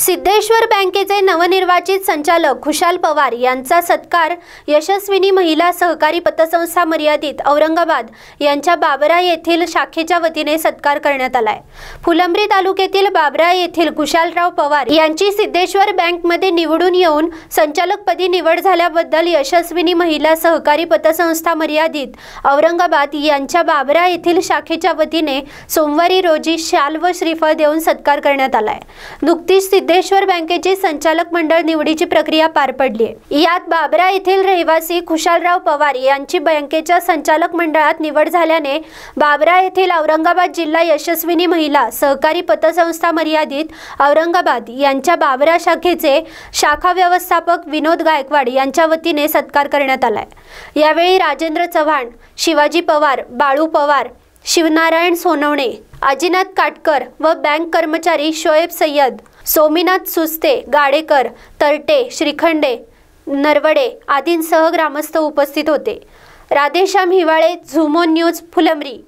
सिद्धेश्वर बँकेचे नवनिर्वाचित संचालक खुशाल पवार यांचा सत्कार यशस्विनी महिला सहकारी पतसंस्था मर्यादित औरंगाबाद यांच्या बाबरा येथील शाखेच्या वतीने सत्कार करण्यात आलाय फुलंब्री तालुक्यातील बाबरा येथील खुशालराव पवार यांची सिद्धेश्वर बँकमध्ये निवडून येऊन संचालकपदी निवड झाल्याबद्दल यशस्विनी महिला सहकारी पतसंस्था मर्यादित औरंगाबाद यांच्या बाबरा येथील शाखेच्या वतीने सोमवारी रोजी शाल व श्रीफळ देऊन सत्कार करण्यात आलाय नुकतीच सिद्धेश्वर बँकेची संचालक मंडळ निवडीची प्रक्रिया पार पडली यात बाबरा येथील रहिवासी खुशालराव पवार यांची बँकेच्या संचालक मंडळात निवड झाल्याने बाबरा येथील औरंगाबाद जिल्हा यशस्विनी महिला सहकारी पतसंस्था मर्यादित औरंगाबाद यांच्या बाबरा शाखेचे शाखा व्यवस्थापक विनोद गायकवाड यांच्या वतीने सत्कार करण्यात आलाय यावेळी राजेंद्र चव्हाण शिवाजी पवार बाळू पवार शिवनारायण सोनवणे अजिनाथ काटकर व बँक कर्मचारी शोएब सय्यद सोमीनाथ सुस्ते गाडेकर तरटे श्रीखंडे नरवडे आदींसह ग्रामस्थ उपस्थित होते राधेश्याम हिवाळे झुमो न्यूज फुलमरी